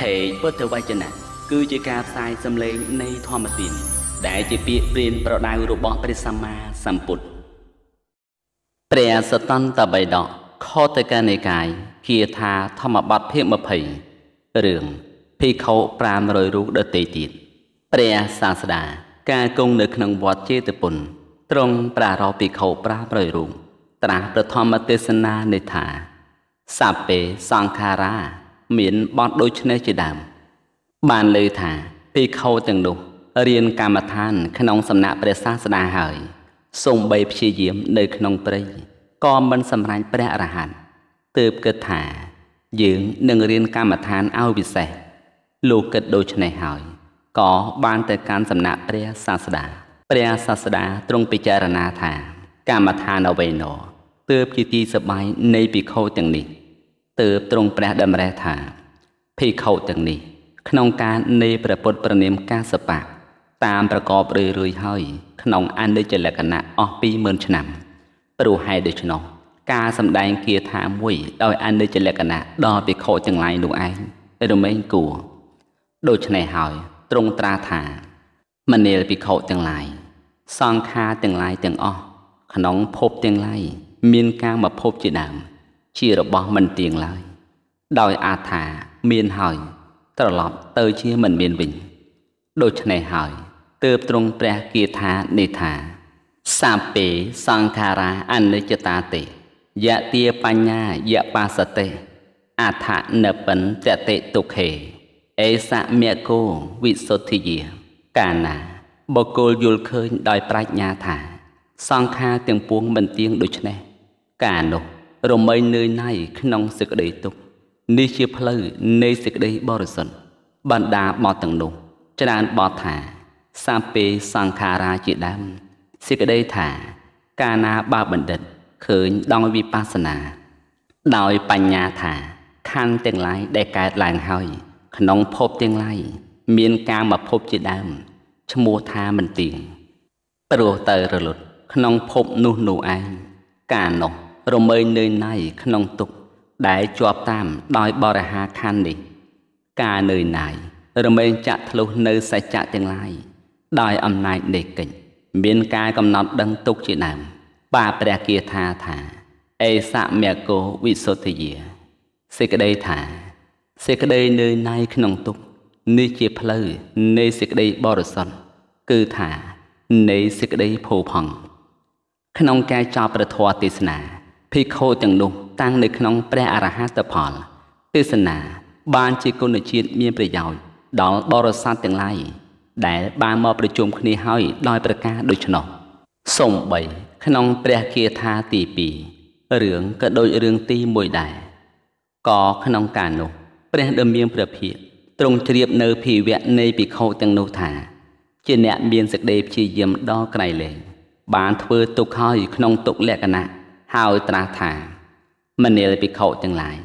ភេកពុទ្ធវចនៈគឺជាការផ្សាយសំឡេងនៃធម្មទានដែលជាពាក្យព្រានប្រដៅរបស់ព្រះសម្មាសម្ពុទ្ធព្រះសតន្តបិដកខតកានិកាយគៀថាធម្មបទភាព20រឿងភិក្ខុ500រូបដតេទៀតព្រះសាស្តាការគង់នៅក្នុងវត្តចេតពុនទ្រង់ប្រារព្ធភិក្ខុ500រូបត្រាស់ប្រធមទេសនានេះថាសัพពេសង្ខារាមានបទដូចនេះជាដើមបានលើថាភិក្ខុទាំងនោះរៀនកម្មដ្ឋាន ក្នុងសំណាក់ព្រះសាស្តាហើយសូមបីព្យាយាមនៅក្នុងព្រៃក៏មិនសម្រាញ់ព្រះអរហន្តទើបគិតថា យើងនឹងរៀនកម្មដ្ឋានឲ្យពិសេសលោកគិតដូចនេះហើយក៏បានទៅកាន់សំណាក់ព្រះសាស្តាព្រះសាស្តាទ្រង់ពិចារណាថា កម្មដ្ឋានអ្វីណោ ទើបជាទីសបាយនៃភិក្ខុទាំងនេះទើបទ្រង់ព្រះតម្រេះថាភិក្ខុទាំងនេះ ក្នុងការនៃព្រះពុទ្ធប្រណាមកាសបៈតាមប្រកបរឿយរឿយហើយក្នុងអនិច្ចលក្ខណៈអស់20000ឆ្នាំព្រោះហេតុដូច្នោះការសម្ដែងគាថាមួយដោយអនិច្ចលក្ខណៈដល់ភិក្ខុទាំងឡាយនោះឯងរមែងគួរដូច្នេះហើយទ្រង់ត្រាថាមនាលភិក្ខុទាំងឡាយសង្ខារទាំងឡាយទាំងអស់ក្នុងភពទាំងឡាយមានកាមភពជាដើមជារបស់មិនទៀងឡើយដោយអាថាមានហើយ ត្រឡប់ទៅជាមិនមានវិញដូច្នេះហើយទើបទ្រង់ព្រះគាថានេះថា សាពេសង្ខារាអនិច្ចតាទេយតាបញ្ញាយបាសតិអថនពិនតតិទុខេអេសមគោវិសុទ្ធិយា កាណាបុគ្គលយល់ឃើញដោយប្រាជ្ញាថាសង្ខារទាំងពួងមិនទៀងដូច្នេះកានោះរមែងនឿយណាយក្នុងសេចក្តីទុក្ខនេះជាផ្លូវនៃសេចក្តីបរិសុទ្ធបណ្ដាបទទាំងនោះច្រើនបទថា សាពេសង្ខារាជាដើមសេចក្តីថា កាលណាបើបណ្ឌិតឃើញដល់វិបស្សនា ដោយបញ្ញាថាខណ្ឌទាំងឡាយដែលកើតឡើងហើយ ក្នុងភពទាំងឡាយមានកាមភពជាដើមឈ្មោះថាមិនទៀងព្រោះទៅរលត់ក្នុងភពនោះនោះឯងកាលនោះរមើញនឿយណៃក្នុងទុក្ខដែលជាប់តាមដោយបរិហាខណ្ឌនេះការនឿយណៃរមែងចាក់ធ្លុះនៅសច្ចៈទាំងឡាយដោយអំណាចនៃកិច្ចមានការកំណត់ដឹងទុកជាដើមបាព្រះគាថាថា អេសមគោវិសុទ្ធិយាសេចក្តីថាសេចក្តីនឿយណៃក្នុងទុក្ខនេះជាផ្លូវនៃសេចក្តីបរិសុទ្ធគឺថានៃសេចក្តីភោផង់ក្នុងការចប់ព្រះធម៌ទេសនាភិក្ខុទាំងនោះតាំងនៅក្នុងព្រះអរហត្តផលទេសនា បានជាគុណជាតិមានប្រយោជន៍ដល់បរិស័ទទាំងឡាយដែលបានមកប្រជុំគ្នាហើយដោយប្រការដូច្នោះសំបីក្នុងព្រះគាថាទី2រឿងក៏ដូចរឿងទី1ដែរក៏ក្នុងការនោះព្រះដើមមានព្រះភិក្ខទ្រង់ជ្រាបនៅភិវៈនៃភិក្ខុទាំងនោះថា ជាអ្នកមានសេចក្តីព្យាយាមដល់ក្រៃលែងបានធ្វើទុកហើយក្នុងទុកលក្ខណៈហើយត្រាស់ថាមនាលភិក្ខុទាំងឡាយ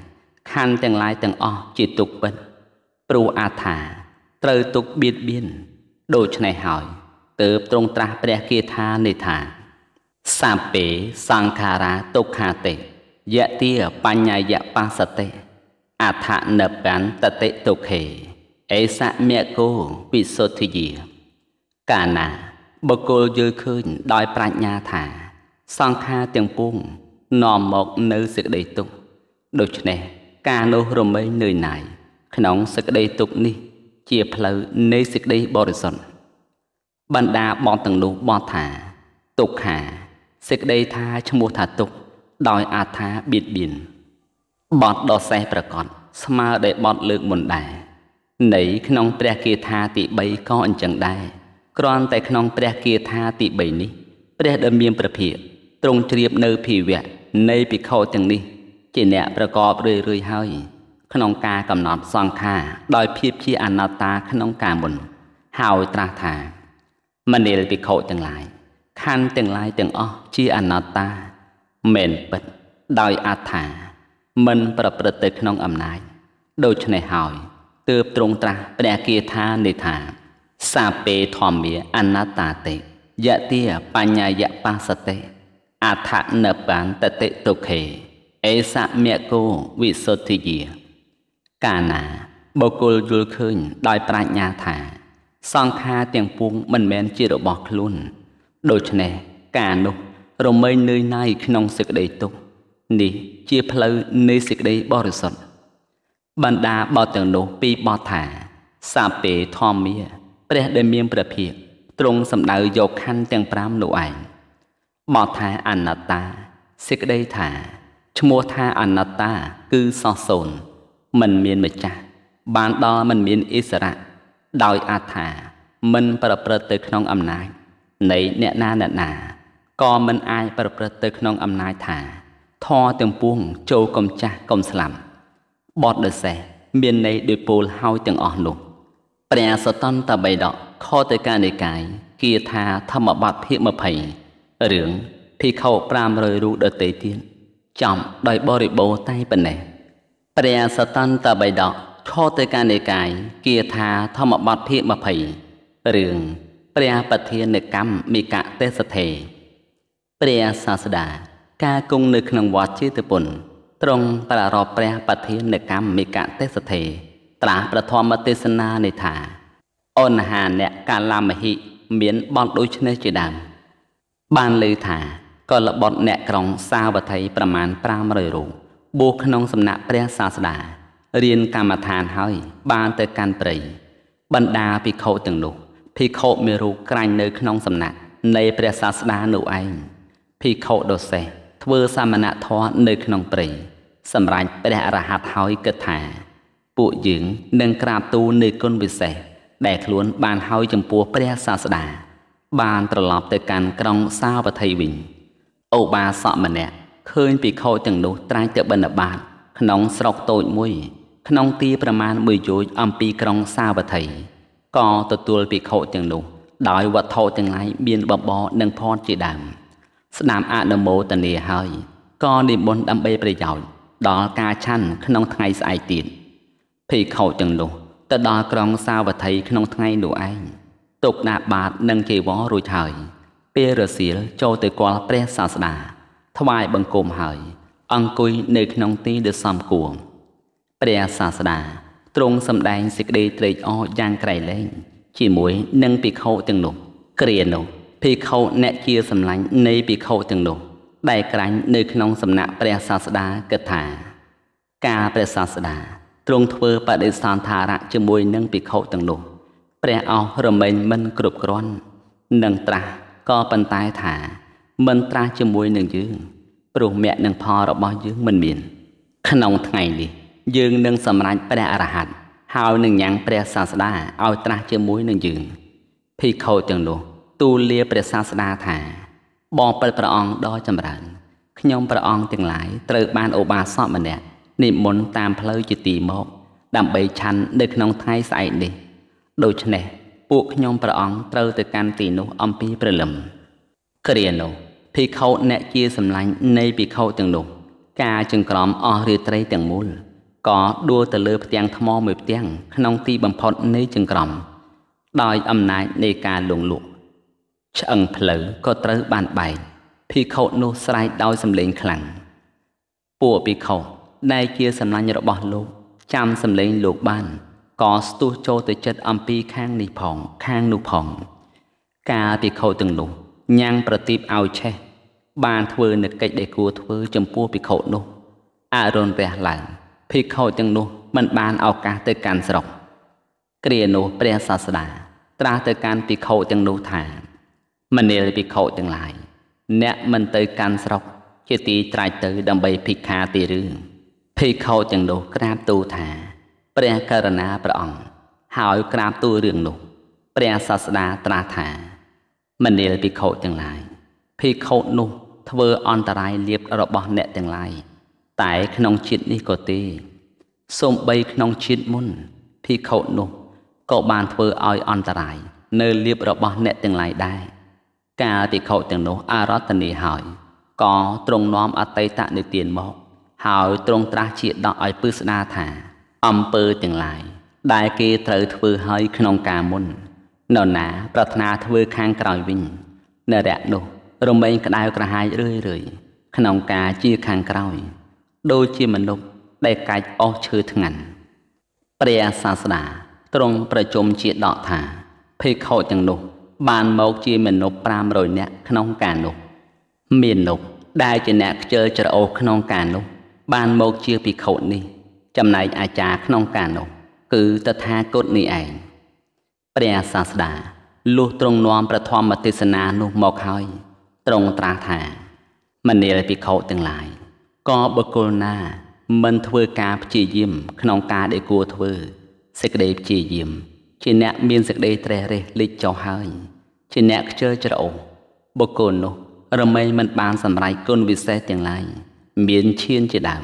ខណ្ឌទាំងឡាយទាំងអស់ជាទុកពិតព្រោះអាថា ត្រូវទុកបៀតបៀនដូច្នេះហើយទើបទ្រង់ត្រាស់ព្រះគាថានេះថា សាពេសង្ខារាទុក្ខាទេយតិបញ្ញាយបាសតិអថនបានតតិទុខេអេសមគោវិសុទ្ធិយា កាលណាបុគ្គលយល់ឃើញដោយប្រាជ្ញាថាសង្ខារទាំងពួងនាំមកនៅសេចក្តីទុក្ខដូច្នេះ ការនោះរមែងនឿយណាយក្នុងសេចក្តីទុក្ខនេះ ជាផ្លូវនៃសេចក្តីបរិសុទ្ធបណ្ដាបងទាំងនោះបោះថាទុក្ខាសេចក្តីថាឈ្មោះថាទុក្ខដោយអាថាបៀតបៀនបត់ដ៏សេះប្រកបស្មើដែលបត់លើកមុនដែរនៃ ក្នុងព្រះគាថាទី3ក៏អញ្ចឹងដែរគ្រាន់តែក្នុងព្រះ គាថាទី3នេះព្រះដែលមានប្រភិយាទ្រង់ជ្រាបនៅភិវៈនៃភិក្ខុទាំងនេះ ជាអ្នកប្រកបរឿយរឿយហើយក្នុងការកំណត់សង្ខារដោយភាពជាអនត្តាក្នុងការមុនហើយត្រាស់ថាមនាលភិក្ខុទាំងឡាយខណ្ឌទាំងឡាយទាំងអស់ជាអនត្តាមែនពិតដោយអត្ថាមិនប្រព្រឹត្តទៅក្នុងអំណាចដូច្នេះហើយទើបទ្រង់ត្រាស់ព្រះគាថានេះថា សាពេធម្មាអនត្តាទេយតិបញ្ញយបស្សតិអថនបានតតិទុខេអេសមគោវិសុទ្ធិយា កាលណាបុគ្គលយល់ឃើញដោយប្រាជ្ញាថា សង្ខារទាំងពួងមិនមែនជារបស់ខ្លួនដូច្នេះការនោះរមែងនឿយណាយក្នុងសេចក្តីទុក្ខនេះជាផ្លូវនៃសេចក្តីបរិសុទ្ធបណ្ដាបទទាំងនោះពីបទថា សាពេធម្មាព្រះដែលមានព្រះភិក្ខទ្រង់សម្ដៅយកខណ្ឌទាំង5នោះឯងមកថាអនត្តាសេចក្តីថា ឈ្មោះថាអនត្តាគឺសោះសូន្យមិនមានម្ចាស់បានដល់មិនមានអិសរៈដោយអត្ថា មិនប្រព្រឹត្តទៅក្នុងអំណាចនៃអ្នកណាអ្នកណាក៏មិនអាចប្រព្រឹត្តទៅក្នុងអំណាចថាធរទាំងពួងចូលកំចាស់កំស្លាប់បតដសេះមានន័យដូចពោលហើយទាំងអស់នោះព្រះសតន្តបៃដកខទៅកានិកាយគាថាធម្មបទភាគ20រឿងភិក្ខុ500រូបដតេទៀតចំដោយបរិបូរតែប៉ុណ្ណេះព្រះសតន្តបិដកខទៅកានិកាយគាថាធម្មបទភាគ20រឿងព្រះប្រធានកម្មមិកៈទេសថេព្រះសាស្តា ការគង់នៅក្នុងវត្តជាទពុនទ្រង់ប្រារព្ធព្រះប្រធានកម្មមិកៈទេសថេត្រាស់ប្រធមទេសនានេះថាអនហាអ្នកកាលាមហិមានបនដូចនេះជាដើមបានលើថាកលបុត្រអ្នកក្រុងសាវត្ថីប្រមាណ500រូបបួសក្នុងសំណាក់ព្រះសាស្តារៀនកម្មដ្ឋានហើយ បានទៅកាន់ព្រៃបណ្ដាភិក្ខុទាំងនោះភិក្ខុមេរុក្រាញ់នៅក្នុងសំណាក់នៃព្រះសាស្តានោះឯងភិក្ខុដុសេសធ្វើសាមណធម៌នៅក្នុងព្រៃសម្រាប់ព្រះអរហន្តហើយគិតថាពួកយើងនឹងក្រាបទូលនៃគុណវិសេសដែលខ្លួនបានហើយចំពោះព្រះសាស្តាបានត្រឡប់ទៅកាន់ក្រុងសាវត្ថីវិញ អូបាសកម្នាក់ឃើញភិក្ខុទាំងនោះត្រាច់ទៅបិណ្ឌបាតក្នុងស្រុកតូចមួយ ក្នុងទីប្រមាណ1យោជអំពីក្រុងសាវត្ថីក៏ទទួលភិក្ខុទាំងនោះដោយវត្ថុទាំងឡាយមានបបរនិងភ័ណ្ឌជាដើមស្ដាប់អនុមោទនាហើយក៏និមន្តដើម្បីប្រយោជន៍ដល់ការឆាន់ក្នុងថ្ងៃស្អែកទៀតភិក្ខុទាំងនោះទៅដល់ក្រុងសាវត្ថីក្នុងថ្ងៃនោះឯងទុកណាបាតនិងជីវររួចហើយពេលរសៀលចូលទៅគាល់ព្រះសាស្តា ថ្វាយបង្គំហើយ អង្គុយនៅក្នុងទីដ៏សំគួរព្រះសាស្តាទ្រង់សម្ដែងសេចក្តីត្រេកអរយ៉ាងក្រៃលែងជាមួយនឹងភិក្ខុទាំងនោះគ្រានោះភិក្ខុអ្នកជាសម្លាញ់នៃភិក្ខុទាំងនោះដែលក្រាញ់នៅក្នុងសំណាក់ព្រះសាស្តាគិតថា ការព្រះសាស្តាទ្រង់ធ្វើបដិសន្ធារៈជាមួយនឹងភិក្ខុទាំងនោះព្រះអង្គរមែងមិនគ្រប់គ្រាន់នឹងត្រាស់ក៏ប៉ុន្តែថា មិនត្រាស់ជាមួយនឹងយើងព្រោះមគ្គនិងផលរបស់យើងមិនមានក្នុងថ្ងៃនេះ យើងនឹងសម្រេចព្រះអរហន្តហើយនឹងញ៉ាំងព្រះសាស្តាឲ្យត្រាស់ជាមួយនឹងយើងភិក្ខុទាំងនោះទូលាព្រះសាស្តាថាបងប្រិទ្ធព្រះអង្គដ៏ចម្រើនខ្ញុំព្រះអង្គទាំងឡាយត្រូវបានឧបាសកម្នាក់និមន្តតាមផ្លូវជាទីមកដើម្បីឆាន់នៅក្នុងថ្ងៃស្អែកនេះដូច្នេះពួកខ្ញុំព្រះអង្គត្រូវទៅកាន់ទីនោះអំពីព្រលឹមគ្រានោះភិក្ខុអ្នកជាសម្លាញ់នៃភិក្ខុទាំងនោះការចង្ក្រមអស់រាត្រីទាំងមូលក៏ដួលទៅលើផ្ទាំងថ្មមួយផ្ទាំងក្នុងទីបំផុតនៃចង្ក្រមដោយអំណាចនៃការលងលក់ឆ្អឹងផ្លូវក៏ត្រូវបានបែកភិក្ខុនោះស្រែកដោយសំឡេងខ្លាំងពួកភិក្ខុដែលជាសម្លាញ់របស់លោក ចាំសំឡេងលោកបានក៏ស្ទុះចូលទៅចិត្តអំពីខាងនេះផងខាងនោះផង កាលពីខោទាំងនោះញ៉ាំងប្រទីបឲ្យឆេះបានធ្វើនៅកិច្ចដែលគួរធ្វើចំពោះភិក្ខុនោះអរុនរះឡើងភិក្ខុទាំងនោះ មិនបានឱកាសទៅកាន់ស្រុកគ្រានោះព្រះសាស្តា ត្រាស់ទៅកាន់ភិក្ខុទាំងនោះថាមនាលភិក្ខុទាំងឡាយអ្នកមិនទៅកាន់ស្រុកជាទីត្រាច់ទៅដើម្បីភិក្ខាទេឬភិក្ខុទាំងនោះក្រាបទូលថាព្រះករុណាព្រះអង្គហើយក្រាបទូលរឿងនោះ ព្រះសាស្តាត្រាស់ថាមនាលភិក្ខុទាំងឡាយភិក្ខុនោះ ធ្វើអន្តរាយលៀបរបស់អ្នកទាំងឡាយតែក្នុងជាតិនេះក៏ទេសូម្បីក្នុងជាតិមុនភិក្ខុនោះក៏បានធ្វើឲ្យអន្តរាយនៅលៀបរបស់អ្នកទាំងឡាយដែរកាលភិក្ខុទាំងនោះអរតនីហើយក៏ទ្រង់នាំអតីតនិទានមក ហើយទ្រង់ត្រាស់ជាដកឲ្យពឹស្ដាថាអំពើទាំងឡាយ ដែលគេត្រូវធ្វើឲ្យក្នុងការមុននរណាប្រាថ្នាធ្វើខាងក្រោយវិញនរៈនោះរមែងក្តៅក្រហាយរឿយរឿយក្នុងការជាខាងក្រោយដូចជាមនុស្សដែលកាច់អស់ឈើថ្ងាន់ព្រះសាស្តាទ្រង់ប្រជុំជាដកថាភិក្ខុទាំងនោះបានមកជាមនុស្ស500នាក់ក្នុងការនោះមាននោះដែលជាអ្នកខ្ជិលច្រអូសក្នុងការនោះបានមកជាភិក្ខុនេះចំណែកអាចារ្យក្នុងការនោះ គឺតថាគតនេះឯងព្រះសាស្តាលុះទ្រង់នាំព្រះធម្មទេសនានោះមកហើយទ្រង់ត្រាស់ថាមនាលភិក្ខុទាំងឡាយក៏បុគ្គលណា មិនធ្វើការព្យាយាមក្នុងការដែលគួរធ្វើសេចក្តីព្យាយាម ជាអ្នកមានសេចក្តីត្រេះរិះលេចចោះហើយ ជាអ្នកខ្ជិលច្រអូសបុគ្គលនោះរមែងមិនបានសម្រេចគុណវិសេសទាំងឡាយមានឈានជាដើម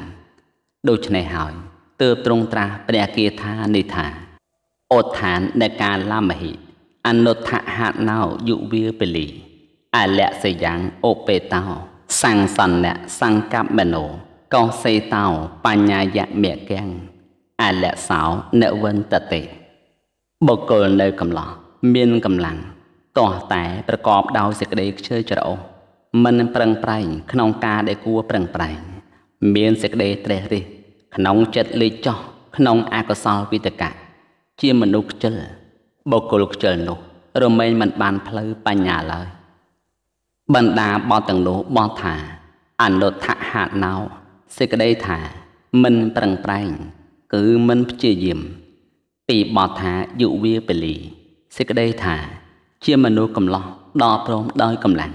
ដូច្នេះហើយទើបទ្រង់ត្រាស់ព្រះគាថានេះថាអូឋាននៃការឡាមហិអនុដ្ឋហណោយុវាពលីអលៈសយ៉ាងអូបេតោសង្សន្នៈសង្កបមនោកោសេតោបញ្ញាយមកាំងអលៈសោនវន្តតេបុគ្គលនៅកំឡោះមានកម្លាំងតោះតែប្រកបដោយសេចក្តីខ្ជិលច្រអូសមិនប្រឹងប្រែងក្នុងការដែលគួរប្រឹងប្រែង មានសេចក្តីត្រេះរិះក្នុងចិត្តលេចចោះក្នុងអកុសលវិតកៈជាមនុស្សខ្ជិលបុគ្គលខ្ជិលនោះរមែងមិនបានផ្លូវបញ្ញាឡើយបណ្ដាបទទាំងនោះបោះថាអនុដ្ឋហាតណោសេចក្តីថាមិនប្រឹងប្រែង គឺមិនព្យាយាមពីបទថាយុវាពលីសេចក្តីថា ជាមនុស្សកំឡោះដល់ព្រមដោយកម្លាំង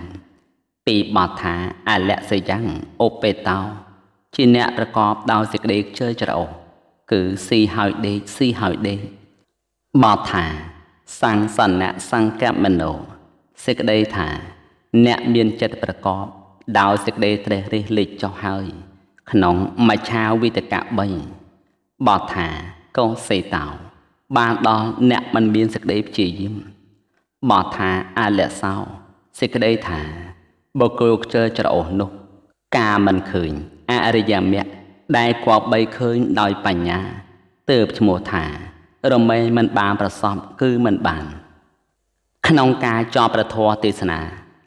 ពីបទថាអលៈសយ៉ាងឧបេតោជាអ្នកប្រកបដោយសេចក្តីខ្ជិលច្រអូសគឺស៊ីហើយដេកស៊ីហើយដេកបទថាសង្សនៈសង្កមនោសេចក្តីថា អ្នកមានចិត្តប្រកបដោយសេចក្តីត្រេះរិះលេចចុះហើយ ក្នុងមច្ឆាវិតកៈ3បទថាកោសេតោ បានដល់អ្នកមិនមានសេចក្តីព្យាយាមបទថាអលសោសេចក្តីថា បុគ្គលខ្ជិលច្រអូសនោះការមិនឃើញអរិយមគ្គដែលគប្បីឃើញដោយបញ្ញាទើបឈ្មោះថា រមែងមិនបានប្រសពគឺមិនបាន ក្នុងការចោប្រធរទេសនា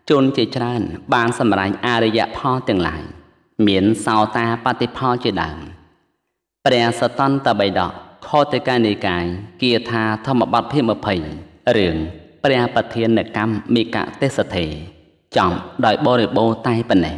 ជនជាច្រើន បានសម្រេចអរិយផលទាំងឡាយមានសោតាបតិផលជាដើមព្រះសតន្តបិដកខតិកានិកាយគៀថាធម្មបទភិ20រឿងព្រះប្រធានកម្មមិកៈទេសធេចំ ដោយបរិបូរតែប៉ុណ្ណេះ